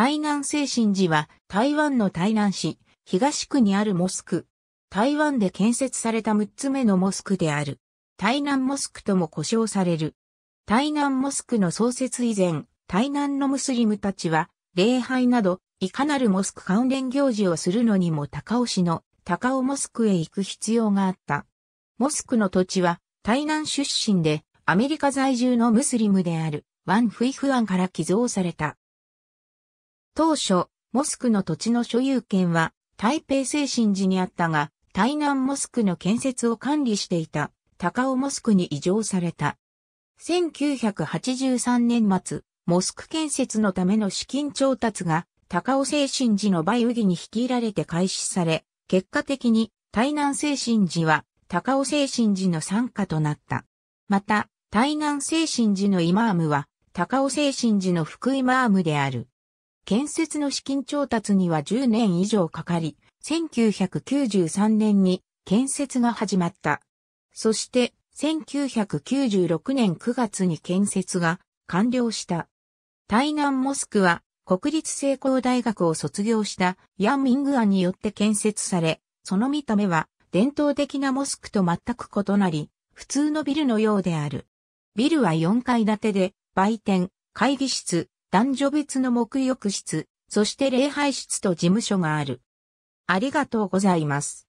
台南精神寺は台湾の台南市東区にあるモスク。台湾で建設された6つ目のモスクである。台南モスクとも呼称される。台南モスクの創設以前、台南のムスリムたちは礼拝などいかなるモスク関連行事をするのにも高尾市の高尾モスクへ行く必要があった。モスクの土地は台南出身でアメリカ在住のムスリムであるワン・フイフアンから寄贈された。当初、モスクの土地の所有権は、台北精神寺にあったが、台南モスクの建設を管理していた、高尾モスクに移譲された。1983年末、モスク建設のための資金調達が、高尾精神寺の梅雨儀に率いられて開始され、結果的に、台南精神寺は、高尾精神寺の参加となった。また、台南精神寺のイマームは、高尾精神寺の福イマームである。建設の資金調達には10年以上かかり、1993年に建設が始まった。そして、1996年9月に建設が完了した。台南モスクは国立成功大学を卒業したヤン・ミングアンによって建設され、その見た目は伝統的なモスクと全く異なり、普通のビルのようである。ビルは4階建てで、売店、会議室、男女別の沐浴室、そして礼拝室と事務所がある。ありがとうございます。